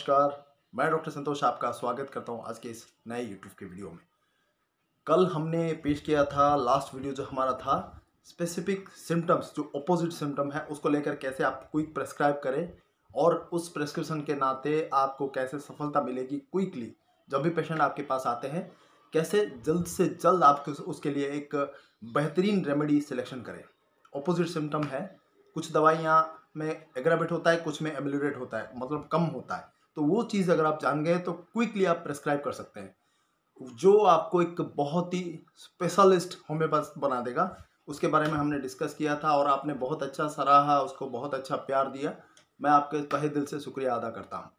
नमस्कार मैं डॉक्टर संतोष आपका स्वागत करता हूं आज के इस नए यूट्यूब के वीडियो में कल हमने पेश किया था लास्ट वीडियो जो हमारा था स्पेसिफिक सिम्टम्स जो अपोजिट सिम्टम है उसको लेकर कैसे आप क्विक प्रेस्क्राइब करें और उस प्रेस्क्रिप्शन के नाते आपको कैसे सफलता मिलेगी क्विकली जब भी पेशेंट आपके पास आते हैं कैसे जल्द से जल्द आप उसके लिए एक बेहतरीन रेमेडी सिलेक्शन करें अपोजिट सिम्टम है कुछ दवाइयाँ में एग्रावेट होता है कुछ में एम्यूलेट होता है मतलब कम होता है तो वो चीज़ अगर आप जान गए तो क्विकली आप प्रेस्क्राइब कर सकते हैं जो आपको एक बहुत ही स्पेशलिस्ट होम्योपैथ बना देगा उसके बारे में हमने डिस्कस किया था और आपने बहुत अच्छा सराहा उसको बहुत अच्छा प्यार दिया मैं आपके तहे दिल से शुक्रिया अदा करता हूँ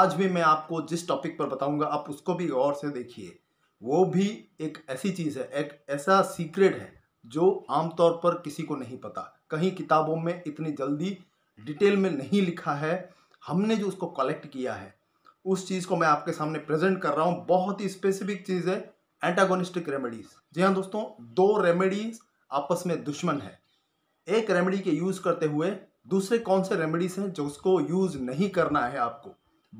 आज भी मैं आपको जिस टॉपिक पर बताऊँगा आप उसको भी गौर से देखिए वो भी एक ऐसी चीज़ है एक ऐसा सीक्रेट है जो आमतौर पर किसी को नहीं पता कहीं किताबों में इतनी जल्दी डिटेल में नहीं लिखा है हमने जो उसको कलेक्ट किया है उस चीज़ को मैं आपके सामने प्रेजेंट कर रहा हूँ बहुत ही स्पेसिफिक चीज़ है एंटागोनिस्टिक रेमेडीज जी हाँ दोस्तों दो रेमेडीज आपस में दुश्मन है एक रेमेडी के यूज़ करते हुए दूसरे कौन से रेमेडीज हैं जो उसको यूज़ नहीं करना है आपको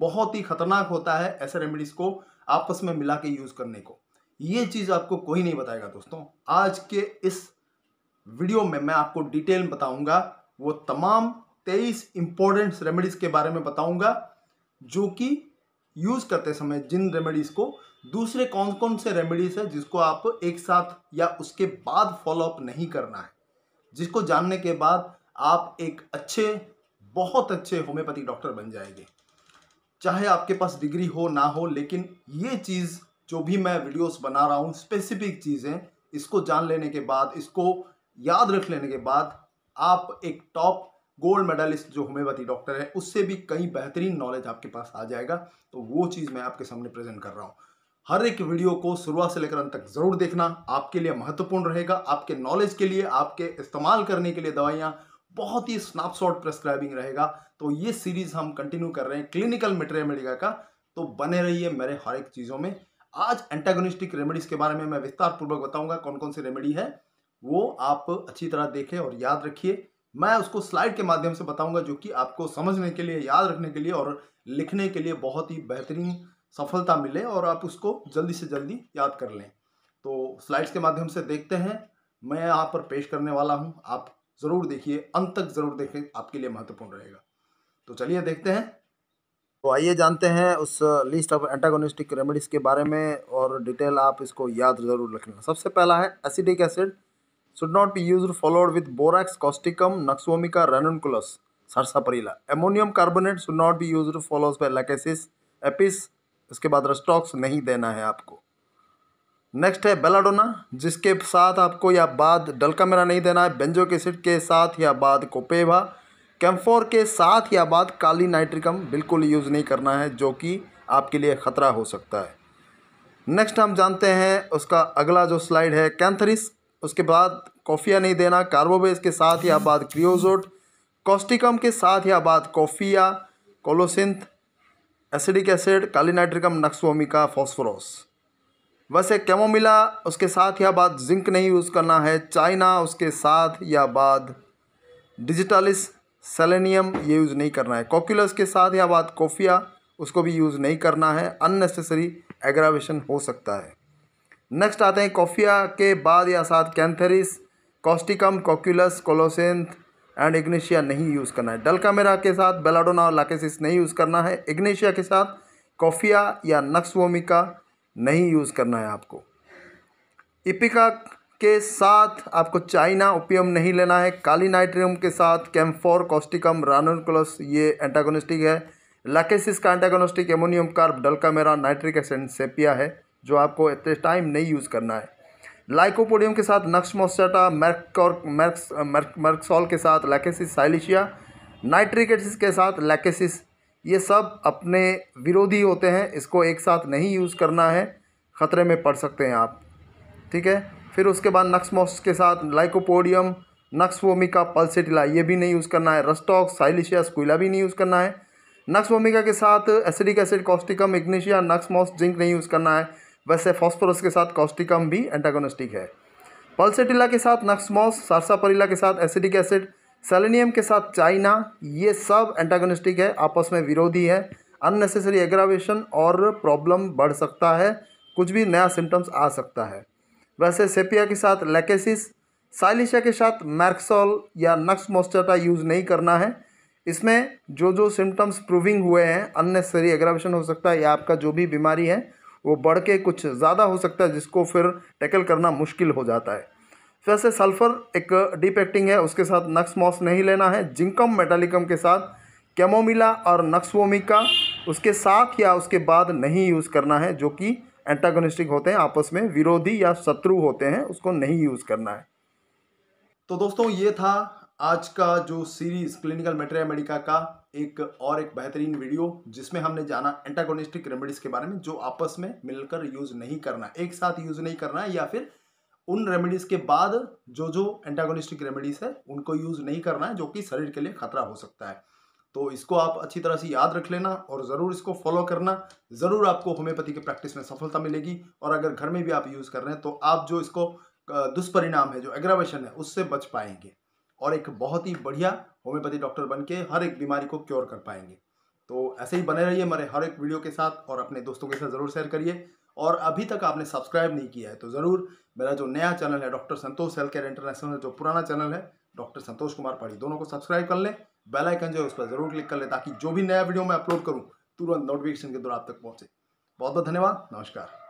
बहुत ही खतरनाक होता है ऐसे रेमेडीज़ को आपस में मिला के यूज़ करने को ये चीज़ आपको कोई नहीं बताएगा दोस्तों आज के इस वीडियो में मैं आपको डिटेल बताऊंगा वो तमाम तेईस इंपॉर्टेंट रेमेडीज़ के बारे में बताऊंगा जो कि यूज़ करते समय जिन रेमेडीज़ को दूसरे कौन कौन से रेमेडीज़ है जिसको आप एक साथ या उसके बाद फॉलोअप नहीं करना है जिसको जानने के बाद आप एक अच्छे बहुत अच्छे होम्योपैथी डॉक्टर बन जाएंगे चाहे आपके पास डिग्री हो ना हो लेकिन ये चीज़ जो भी मैं वीडियोस बना रहा हूँ स्पेसिफिक चीज़ें इसको जान लेने के बाद इसको याद रख लेने के बाद आप एक टॉप गोल्ड मेडलिस्ट जो होम्योपैथी डॉक्टर है उससे भी कई बेहतरीन नॉलेज आपके पास आ जाएगा तो वो चीज़ मैं आपके सामने प्रेजेंट कर रहा हूँ हर एक वीडियो को शुरुआत से लेकर अंत तक ज़रूर देखना आपके लिए महत्वपूर्ण रहेगा आपके नॉलेज के लिए आपके इस्तेमाल करने के लिए दवाइयाँ बहुत ही स्नैपशॉट प्रेस्क्राइबिंग रहेगा तो ये सीरीज़ हम कंटिन्यू कर रहे हैं क्लिनिकल मेटेरियल मेडिका का तो बने रहिए मेरे हर एक चीज़ों में आज एंटागोनिस्टिक रेमेडीज़ के बारे में मैं विस्तार पूर्वक बताऊंगा कौन कौन सी रेमेडी है वो आप अच्छी तरह देखें और याद रखिए मैं उसको स्लाइड के माध्यम से बताऊंगा जो कि आपको समझने के लिए याद रखने के लिए और लिखने के लिए बहुत ही बेहतरीन सफलता मिले और आप उसको जल्दी से जल्दी याद कर लें तो स्लाइड्स के माध्यम से देखते हैं मैं यहाँ पर पेश करने वाला हूँ आप ज़रूर देखिए अंत तक ज़रूर देखें आपके लिए महत्वपूर्ण रहेगा तो चलिए देखते हैं तो आइए जानते हैं उस लिस्ट ऑफ एंटागोनिस्टिक रेमेडीज़ के बारे में और डिटेल आप इसको याद ज़रूर रखना सबसे पहला है acidic acid acid, should not be used followed with borax, causticum, noxvomica, ranunculus, sarsaparilla. Ammonium carbonate should not be used follows by lachesis, apis इसके बाद रस्टॉक्स नहीं देना है आपको नेक्स्ट है बेलाडोना जिसके साथ आपको या बाद डलका मेरा नहीं देना है बेंजो एसिड के साथ या बाद कोपेवा कैम्फोर के साथ या बाद काली नाइट्रिकम बिल्कुल यूज़ नहीं करना है जो कि आपके लिए ख़तरा हो सकता है नेक्स्ट हम जानते हैं उसका अगला जो स्लाइड है कैंथरिस उसके बाद कॉफ़िया नहीं देना कार्बोबेस के साथ या बाद क्रियोजोट कॉस्टिकम के साथ या बाद coffea colocynth acidic acid kali nitricum nux vomica phosphorus वैसे कैमोमिला उसके साथ या बाद जिंक नहीं यूज़ करना है चाइना उसके साथ या बाद डिजिटलिस सेलेनियम ये यूज़ नहीं करना है कॉक्यूलस के साथ या बाद कॉफिया उसको भी यूज़ नहीं करना है अननेसेसरी एग्रावेशन हो सकता है नेक्स्ट आते हैं कॉफिया के बाद या साथ cantharis causticum cocculus colocynth and ignatia नहीं यूज़ करना है डलकामेरा के साथ बेलाडोना और लाकेसिस नहीं यूज़ करना है इग्निशिया के साथ कॉफिया या नक्सवोमिका नहीं यूज़ करना है आपको इपिका के साथ आपको चाइना ओपियम नहीं लेना है काली नाइट्रियम के साथ कैम्फोर कॉस्टिकम रानोनकुलस ये एंटागोनिस्टिक है लाकेसिस का antagonistic ammonium carb dulcamara nitric acid sepia है जो आपको इतने टाइम नहीं यूज़ करना है लाइकोपोडियम के साथ नक्स मोस्टाटा मैर्क और मैर्क्स मर्क, मर्कसॉल के साथ लैकेसिस साइलिशिया नाइट्रिक एसिड के साथ लैकेसिस ये सब अपने विरोधी होते हैं इसको एक साथ नहीं यूज़ करना है ख़तरे में पड़ सकते हैं आप ठीक है फिर उसके बाद नक्समोस के साथ लाइकोपोडियम नक्स वोमिका पल्सेटिला ये भी नहीं यूज़ करना है रस्टॉक साइलिशिया स्कूला भी नहीं यूज़ करना है नक्स वोमिका के साथ acidic acid causticum ignatia nux moschata zinc नहीं यूज़ करना है वैसे फॉस्फोरस के साथ कॉस्टिकम भी एंटागोनिस्टिक है पल्सेटिला के साथ नक्समॉस परिला के साथ एसिडिक एसिड सेलेनियम के साथ चाइना ये सब एंटागोनिस्टिक है आपस में विरोधी है अननेसेसरी एग्रावेशन और प्रॉब्लम बढ़ सकता है कुछ भी नया सिम्टम्स आ सकता है वैसे सेपिया के साथ लेकेसिस साइलिशा के साथ मैक्सोल या नक्स मोस्टाटा यूज़ नहीं करना है इसमें जो जो सिम्टम्स प्रूविंग हुए हैं अननेसेसरी एग्रावेशन हो सकता है या आपका जो भी बीमारी है वो बढ़ के कुछ ज़्यादा हो सकता है जिसको फिर टैकल करना मुश्किल हो जाता है वैसे तो सल्फ़र एक डीप एक्टिंग है उसके साथ नक्स मॉस नहीं लेना है जिंकम मेटालिकम के साथ कैमोमिला और नक्सवोमिका उसके साथ या उसके बाद नहीं यूज़ करना है जो कि एंटागोनिस्टिक होते हैं आपस में विरोधी या शत्रु होते हैं उसको नहीं यूज़ करना है तो दोस्तों ये था आज का जो सीरीज़ क्लिनिकल मेटेरिया मेडिका का एक और एक बेहतरीन वीडियो जिसमें हमने जाना एंटागोनिस्टिक रेमेडीज़ के बारे में जो आपस में मिलकर यूज़ नहीं करना एक साथ यूज़ नहीं करना है या फिर उन रेमेडीज़ के बाद जो जो एंटागोनिस्टिक रेमेडीज़ है उनको यूज़ नहीं करना है जो कि शरीर के लिए खतरा हो सकता है तो इसको आप अच्छी तरह से याद रख लेना और ज़रूर इसको फॉलो करना ज़रूर आपको होम्योपैथी के प्रैक्टिस में सफलता मिलेगी और अगर घर में भी आप यूज़ कर रहे हैं तो आप जो इसको दुष्परिणाम है जो एग्रावेशन है उससे बच पाएंगे और एक बहुत ही बढ़िया होम्योपैथी डॉक्टर बन के हर एक बीमारी को क्योर कर पाएंगे तो ऐसे ही बने रहिए हमारे हर एक वीडियो के साथ और अपने दोस्तों के साथ ज़रूर शेयर करिए और अभी तक आपने सब्सक्राइब नहीं किया है तो ज़रूर मेरा जो नया चैनल है doctor Santosh health care international जो पुराना चैनल है डॉक्टर संतोष कुमार पाड़ी दोनों को सब्सक्राइब कर लें बेल आइकन जो है उस पर ज़रूर क्लिक कर लें ताकि जो भी नया वीडियो मैं अपलोड करूँ तुरंत नोटिफिकेशन के द्वारा आप तक पहुँचे बहुत बहुत धन्यवाद नमस्कार